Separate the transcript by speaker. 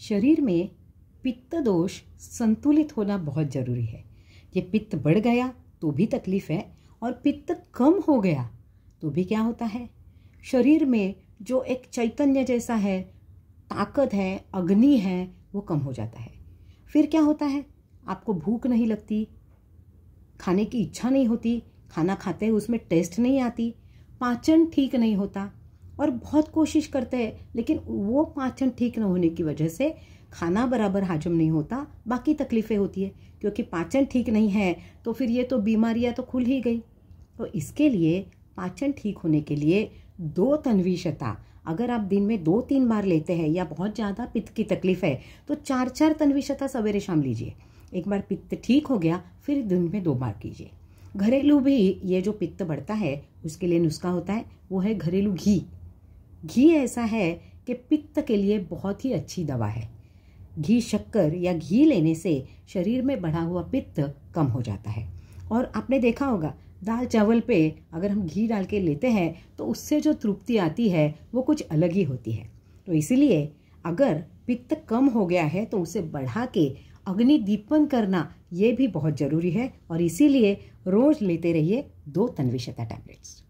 Speaker 1: शरीर में पित्त दोष संतुलित होना बहुत ज़रूरी है ये पित्त बढ़ गया तो भी तकलीफ़ है और पित्त कम हो गया तो भी क्या होता है शरीर में जो एक चैतन्य जैसा है ताकत है अग्नि है वो कम हो जाता है फिर क्या होता है आपको भूख नहीं लगती खाने की इच्छा नहीं होती खाना खाते उसमें टेस्ट नहीं आती पाचन ठीक नहीं होता और बहुत कोशिश करते हैं लेकिन वो पाचन ठीक न होने की वजह से खाना बराबर हाजम नहीं होता बाकी तकलीफ़ें होती है क्योंकि पाचन ठीक नहीं है तो फिर ये तो बीमारियाँ तो खुल ही गई तो इसके लिए पाचन ठीक होने के लिए दो तनवी अगर आप दिन में दो तीन बार लेते हैं या बहुत ज़्यादा पित्त की तकलीफ़ है तो चार चार तनवी सवेरे शाम लीजिए एक बार पित्त ठीक हो गया फिर दिन में दो बार कीजिए घरेलू भी ये जो पित्त बढ़ता है उसके लिए नुस्खा होता है वो है घरेलू घी घी ऐसा है कि पित्त के लिए बहुत ही अच्छी दवा है घी शक्कर या घी लेने से शरीर में बढ़ा हुआ पित्त कम हो जाता है और आपने देखा होगा दाल चावल पे अगर हम घी डाल के लेते हैं तो उससे जो तृप्ति आती है वो कुछ अलग ही होती है तो इसीलिए अगर पित्त कम हो गया है तो उसे बढ़ा के अग्नि दीपन करना ये भी बहुत ज़रूरी है और इसीलिए रोज़ लेते रहिए दो तनविशता टैबलेट्स